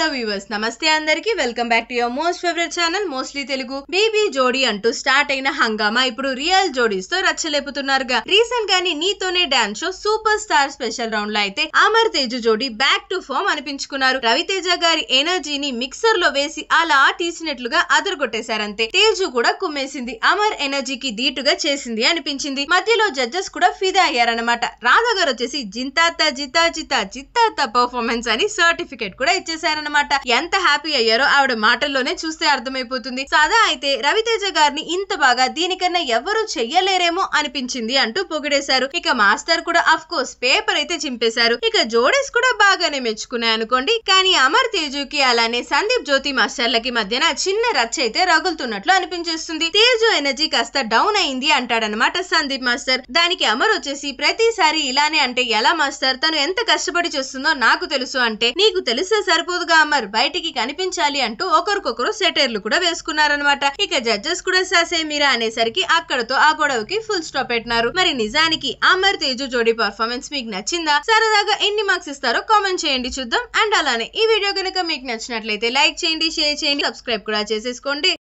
hello viewers నమస్తే అందరికీ welcome back to your most favourite channel mostly Telugu BB జోడీ అంటూ స్టార్ట్ అయిన హంగామా ఇప్పుడు రియల్ జోడీస్ తో రచ్చలేపుతున్నారుగా రీసెంట్ గాని నీతోనే dance show super star special round లో అయితే అమర్ తేజ జోడీ బ్యాక్ టు ఫామ్ అనిపించుకున్నారు రవితేజ గారి ఎనర్జీని మిక్సర్ లో వేసి అలా తీసినట్లుగా అదరు కొట్టేశారంతే తేజు కూడా కుమ్మేసింది అమర్ ఎనర్జీకి ధీటుగా చేసింది అనిపించింది మధ్యలో జడ్జెస్ కూడా ఫిదా అయ్యారనమాట రాధా గారు వచ్చేసి జింతాత జితా జితా జిత్తాత పర్ఫార్మెన్స్ అని సర్టిఫికేట్ కూడా ఇచ్చేశారు అనమాట ఎంత హ్యాపీ అయ్యారో ఆవిడ మాటల్లోనే చూస్తే అర్థమైపోతుంది సదా అయితే రవితేజ గారిని ఇంత బాగా దీనికన్నా ఎవరు చెయ్యలేరేమో అనిపించింది అంటూ పొగిడేశారు ఇక మాస్టర్ కూడా అఫ్ కోర్స్ పేపర్ అయితే చింపేశారు ఇక జోడీస్ కూడా బాగానే మెచ్చుకున్నాయి అనుకోండి కానీ అమర్ తేజుకి అలానే సందీప్ జ్యోతి మాస్టర్లకి మధ్యన చిన్న రచ్చ అయితే రగులుతున్నట్లు అనిపించేస్తుంది తేజు ఎనర్జీ కాస్త డౌన్ అయింది అంటాడనమాట సందీప్ మాస్టర్ దానికి అమర్ వచ్చేసి ప్రతిసారి ఇలానే అంటే ఎలా మాస్టర్ తను ఎంత కష్టపడి చేస్తుందో నాకు తెలుసు అంటే నీకు తెలిస్తే సరిపోదుగా అమర్ బయటికి కనిపించాలి అంటూ ఒకరికొకరు సెటైర్లు కూడా వేసుకున్నారనమాట ఇక జడ్జెస్ కూడా సాసే మీరా అనేసరికి అక్కడతో ఆ గొడవకి ఫుల్ స్టాప్ పెట్టినారు మరి నిజానికి అమర్ తేజు జోడి పర్ఫార్మెన్స్ మీకు నచ్చిందా సరదాగా ఎన్ని మార్క్స్ ఇస్తారో కామెంట్ చేయండి చూద్దాం అండ్ అలానే ఈ వీడియో కనుక మీకు నచ్చినట్లయితే లైక్ చేయండి షేర్ చేయండి సబ్స్క్రైబ్ కూడా చేసేసుకోండి